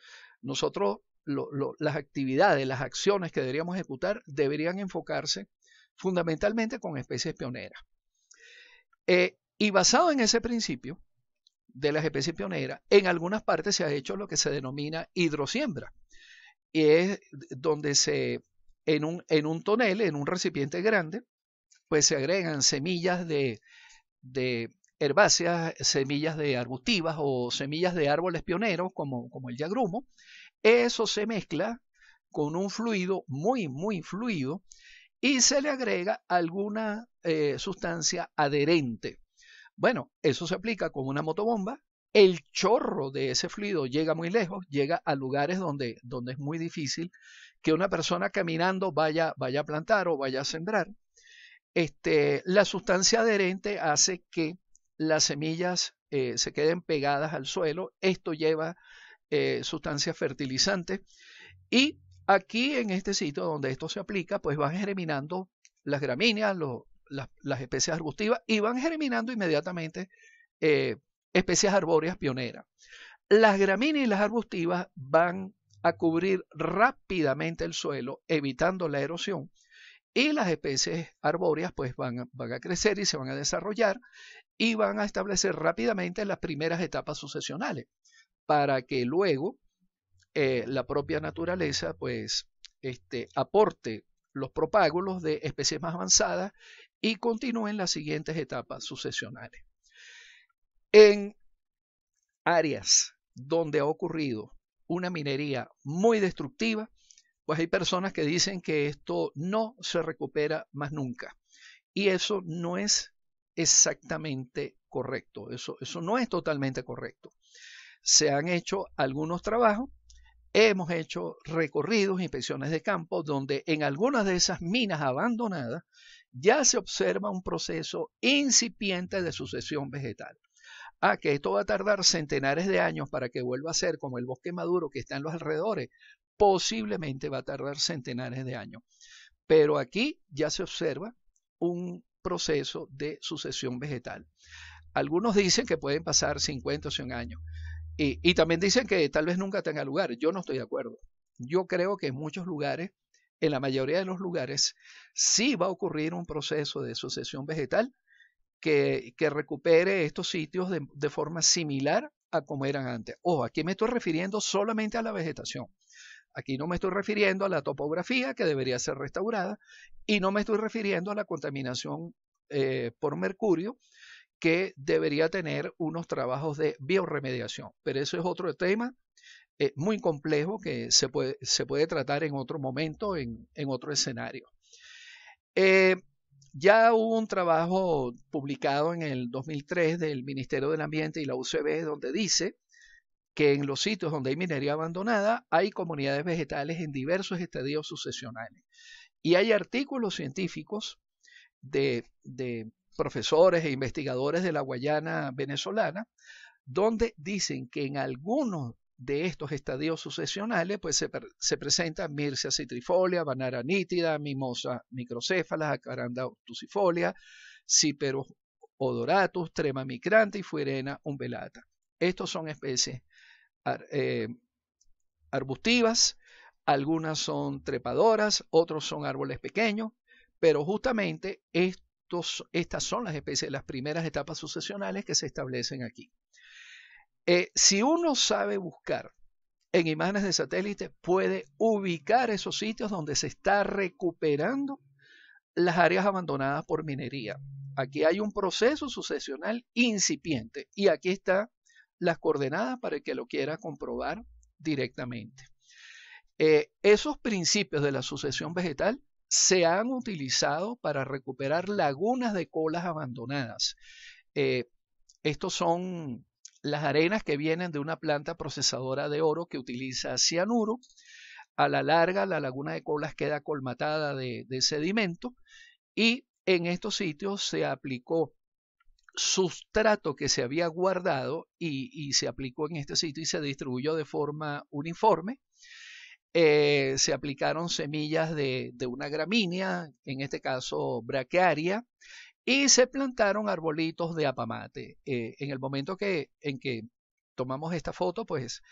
Nosotros, las actividades, las acciones que deberíamos ejecutar deberían enfocarse fundamentalmente con especies pioneras. Eh, y basado en ese principio, de las especies pioneras, en algunas partes se ha hecho lo que se denomina hidrosiembra, y es donde se, en un, en un tonel, en un recipiente grande, pues se agregan semillas de, de herbáceas, semillas de arbustivas o semillas de árboles pioneros, como, el yagrumo. Eso se mezcla con un fluido muy, muy fluido y se le agrega alguna eh, sustancia adherente bueno, eso se aplica con una motobomba. El chorro de ese fluido llega muy lejos, llega a lugares donde, donde es muy difícil que una persona caminando vaya, vaya a plantar o vaya a sembrar. Este, la sustancia adherente hace que las semillas eh, se queden pegadas al suelo. Esto lleva eh, sustancias fertilizantes. Y aquí en este sitio donde esto se aplica, pues van germinando las gramíneas, los, las, especies arbustivas y van germinando inmediatamente eh, especies arbóreas pioneras. Las gramíneas y las arbustivas van a cubrir rápidamente el suelo, evitando la erosión, y las especies arbóreas pues van a, van a crecer y se van a desarrollar y van a establecer rápidamente las primeras etapas sucesionales para que luego eh, la propia naturaleza pues este, aporte los propágulos de especies más avanzadas y continúen las siguientes etapas sucesionales. En áreas donde ha ocurrido una minería muy destructiva, pues hay personas que dicen que esto no se recupera más nunca. Y eso no es exactamente correcto, eso, eso no es totalmente correcto. Se han hecho algunos trabajos, hemos hecho recorridos, inspecciones de campo, donde en algunas de esas minas abandonadas ya se observa un proceso incipiente de sucesión vegetal. Ah, que esto va a tardar centenares de años para que vuelva a ser como el bosque maduro que está en los alrededores, posiblemente va a tardar centenares de años. Pero aquí ya se observa un proceso de sucesión vegetal. Algunos dicen que pueden pasar 50 o 100 años. Y, y también dicen que tal vez nunca tenga lugar. Yo no estoy de acuerdo. Yo creo que en muchos lugares en la mayoría de los lugares sí va a ocurrir un proceso de sucesión vegetal que, recupere estos sitios de, forma similar a como eran antes. O aquí me estoy refiriendo solamente a la vegetación. Aquí no me estoy refiriendo a la topografía que debería ser restaurada y no me estoy refiriendo a la contaminación eh, por mercurio que debería tener unos trabajos de bioremediación. Pero eso es otro tema eh, muy complejo que se puede, se puede, tratar en otro momento, en, otro escenario. Eh, ya hubo un trabajo publicado en el 2003 del Ministerio del Ambiente y la UCB donde dice que en los sitios donde hay minería abandonada hay comunidades vegetales en diversos estadios sucesionales. Y hay artículos científicos de, de profesores e investigadores de la Guayana venezolana donde dicen que en algunos de estos estadios sucesionales, pues se, se presentan Mircia citrifolia, Banara nítida, Mimosa microcéfala, Acaranda obtusifolia, Ciperus odoratus, Trema micrante y Fuirena umbelata. Estos son especies eh, arbustivas, algunas son trepadoras, otros son árboles pequeños, pero justamente estos, estas son las especies, las primeras etapas sucesionales que se establecen aquí. Eh, si uno sabe buscar en imágenes de satélite, puede ubicar esos sitios donde se está recuperando las áreas abandonadas por minería. Aquí hay un proceso sucesional incipiente y aquí están las coordenadas para el que lo quiera comprobar directamente. Eh, esos principios de la sucesión vegetal se han utilizado para recuperar lagunas de colas abandonadas. Eh, estos son las arenas que vienen de una planta procesadora de oro que utiliza cianuro. A la larga, la laguna de Colas queda colmatada de, sedimento y en estos sitios se aplicó sustrato que se había guardado y, se aplicó en este sitio y se distribuyó de forma uniforme. Eh, se aplicaron semillas de, una gramínea, en este caso braquearia, y se plantaron arbolitos de apamate. Eh, en el momento que, en que tomamos esta foto, pues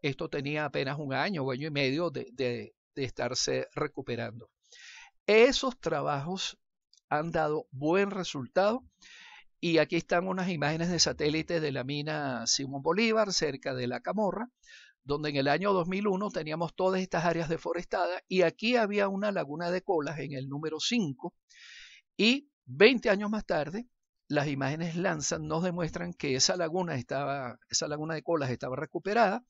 esto tenía apenas un año, o año y medio de, de estarse recuperando. Esos trabajos han dado buen resultado. Y aquí están unas imágenes de satélites de la mina Simón Bolívar, cerca de La Camorra, donde en el año 2001 teníamos todas estas áreas deforestadas y aquí había una laguna de colas en el número 5 y 20 años más tarde, las imágenes Lanzan nos demuestran que esa laguna, estaba, esa laguna de colas estaba recuperada,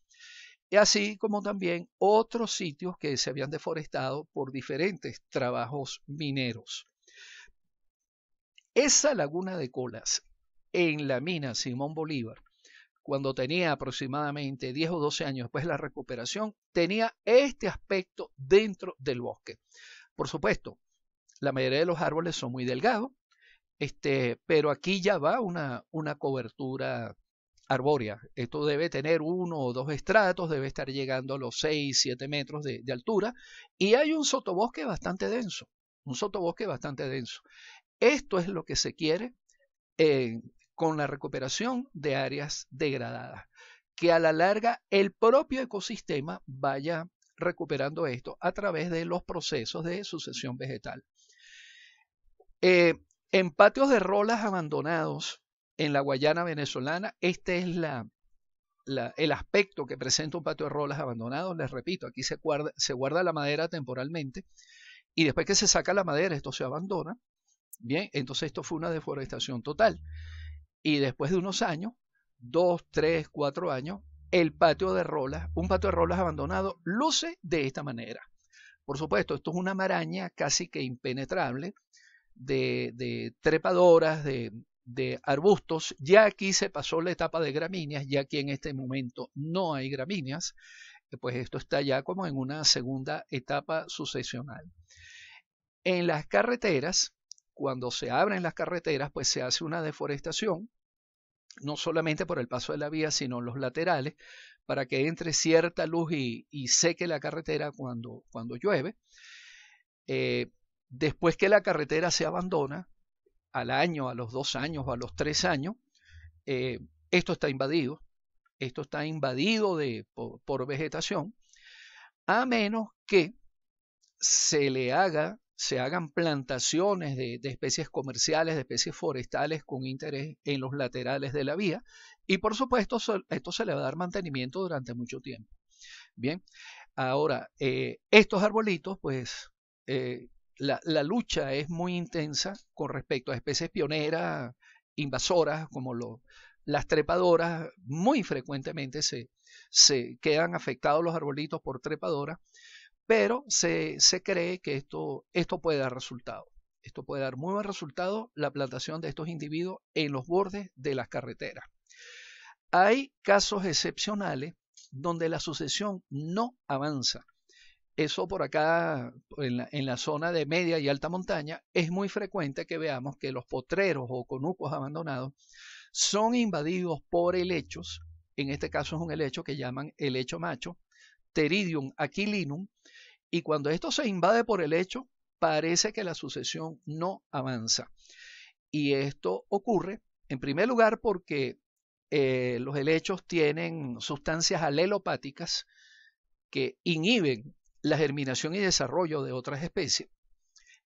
y así como también otros sitios que se habían deforestado por diferentes trabajos mineros. Esa laguna de colas en la mina Simón Bolívar, cuando tenía aproximadamente 10 o 12 años después de la recuperación, tenía este aspecto dentro del bosque. Por supuesto, la mayoría de los árboles son muy delgados, este, pero aquí ya va una, cobertura arbórea. Esto debe tener uno o dos estratos, debe estar llegando a los 6, 7 metros de, altura y hay un sotobosque bastante denso, un sotobosque bastante denso. Esto es lo que se quiere eh, con la recuperación de áreas degradadas, que a la larga el propio ecosistema vaya recuperando esto a través de los procesos de sucesión vegetal. Eh, en patios de rolas abandonados en la Guayana venezolana, este es la, el aspecto que presenta un patio de rolas abandonados. Les repito, aquí se se guarda la madera temporalmente y después que se saca la madera, esto se abandona. Bien, entonces esto fue una deforestación total. Y después de unos años, dos, tres, cuatro años, el patio de rolas, un patio de rolas abandonado, luce de esta manera. Por supuesto, esto es una maraña casi que impenetrable de, trepadoras, de, arbustos. Ya aquí se pasó la etapa de gramíneas, ya aquí en este momento no hay gramíneas, eh, pues esto está ya como en una segunda etapa sucesional. En las carreteras, cuando se abren las carreteras, pues se hace una deforestación, no solamente por el paso de la vía, sino los laterales, para que entre cierta luz y, seque la carretera cuando, cuando llueve. Eh, Después que la carretera se abandona, al año, a los dos años o a los tres años, eh, esto está invadido, esto está invadido de, por, vegetación, a menos que se le haga, se hagan plantaciones de, especies comerciales, de especies forestales con interés en los laterales de la vía, y por supuesto esto se le va a dar mantenimiento durante mucho tiempo. Bien, ahora, eh, estos arbolitos, pues eh, la, lucha es muy intensa con respecto a especies pioneras, invasoras, como las trepadoras. Muy frecuentemente se, quedan afectados los arbolitos por trepadoras, pero se, cree que esto, esto puede dar resultado. Esto puede dar muy buen resultado la plantación de estos individuos en los bordes de las carreteras. Hay casos excepcionales donde la sucesión no avanza eso por acá, en la, zona de media y alta montaña, es muy frecuente que veamos que los potreros o conucos abandonados son invadidos por helechos, en este caso es un helecho que llaman helecho macho, Teridium aquilinum, y cuando esto se invade por helecho, parece que la sucesión no avanza. Y esto ocurre, en primer lugar, porque eh, los helechos tienen sustancias alelopáticas que inhiben la germinación y desarrollo de otras especies.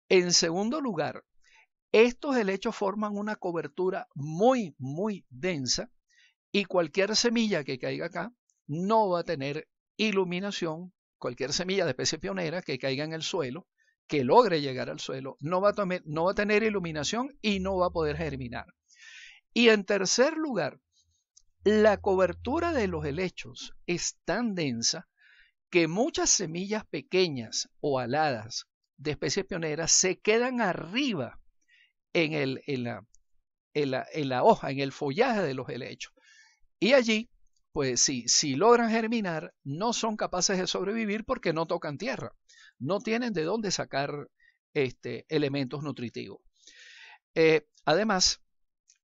En segundo lugar, estos helechos forman una cobertura muy, muy densa y cualquier semilla que caiga acá no va a tener iluminación. Cualquier semilla de especie pionera que caiga en el suelo, que logre llegar al suelo, no va a, no va a tener iluminación y no va a poder germinar. Y en tercer lugar, la cobertura de los helechos es tan densa que muchas semillas pequeñas o aladas de especies pioneras se quedan arriba en, el, la, en, la, hoja, en el follaje de los helechos. Y allí, pues sí, si logran germinar, no son capaces de sobrevivir porque no tocan tierra, no tienen de dónde sacar este, elementos nutritivos. Eh, además,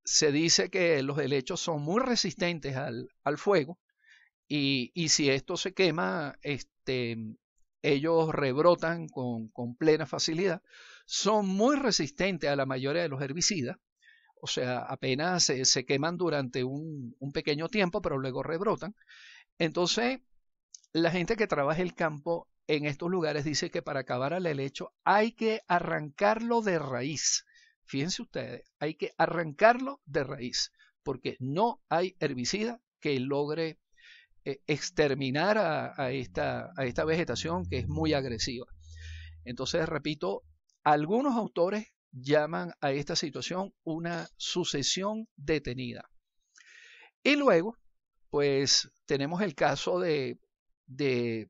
se dice que los helechos son muy resistentes al fuego y, si esto se quema, este, ellos rebrotan con, plena facilidad. Son muy resistentes a la mayoría de los herbicidas. O sea, apenas se, queman durante un, un, pequeño tiempo, pero luego rebrotan. Entonces, la gente que trabaja el campo en estos lugares dice que para acabar al helecho hay que arrancarlo de raíz. Fíjense ustedes, hay que arrancarlo de raíz, porque no hay herbicida que logre e, exterminar a, esta, a esta vegetación que es muy agresiva. Entonces, repito, algunos autores llaman a esta situación una sucesión detenida. Y luego, pues tenemos el caso de, de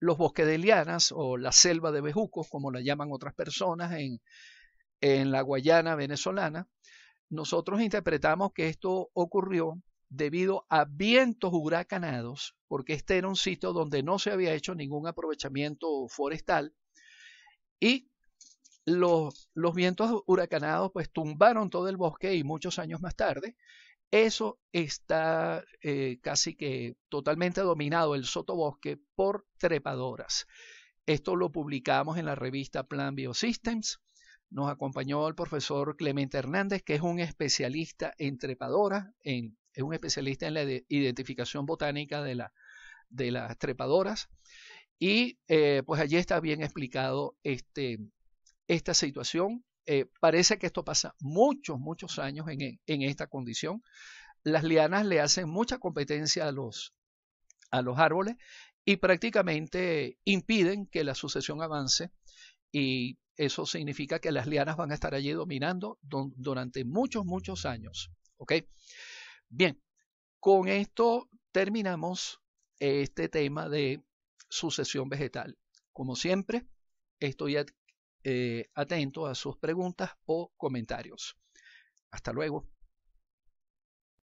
los bosques de lianas o la selva de bejucos, como la llaman otras personas en, en la Guayana venezolana. Nosotros interpretamos que esto ocurrió debido a vientos huracanados, porque este era un sitio donde no se había hecho ningún aprovechamiento forestal, y los, vientos huracanados pues tumbaron todo el bosque y muchos años más tarde, eso está eh, casi que totalmente dominado el sotobosque por trepadoras. Esto lo publicamos en la revista Plan Biosystems. Nos acompañó el profesor Clemente Hernández, que es un especialista en trepadoras, en es un especialista en la identificación botánica de, de las trepadoras. Y eh, pues allí está bien explicado este, esta situación. Eh, parece que esto pasa muchos, muchos años en, esta condición. Las lianas le hacen mucha competencia a los, a los árboles y prácticamente impiden que la sucesión avance y eso significa que las lianas van a estar allí dominando durante muchos, muchos años. ¿ok? Bien, con esto terminamos este tema de sucesión vegetal. Como siempre, estoy eh, atento a sus preguntas o comentarios. Hasta luego.